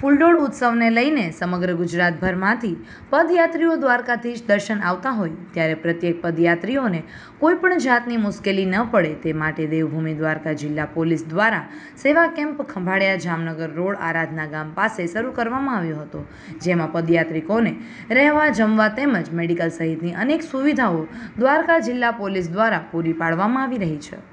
ફૂલડોળ ઉત્સવને લઈને સમગ્ર ગુજરાતભરમાંથી પદયાત્રીઓ દ્વારકાધીશ દર્શન આવતા હોય ત્યારે પ્રત્યેક પદયાત્રીઓને કોઈપણ જાતની મુશ્કેલી ન પડે તે માટે દેવભૂમિ દ્વારકા જિલ્લા પોલીસ દ્વારા સેવા કેમ્પ ખંભાળિયા જામનગર રોડ આરાધના ગામ પાસે શરૂ કરવામાં આવ્યો હતો જેમાં પદયાત્રિકોને રહેવા જમવા તેમજ મેડિકલ સહિતની અનેક સુવિધાઓ દ્વારકા જિલ્લા પોલીસ દ્વારા પૂરી પાડવામાં આવી રહી છે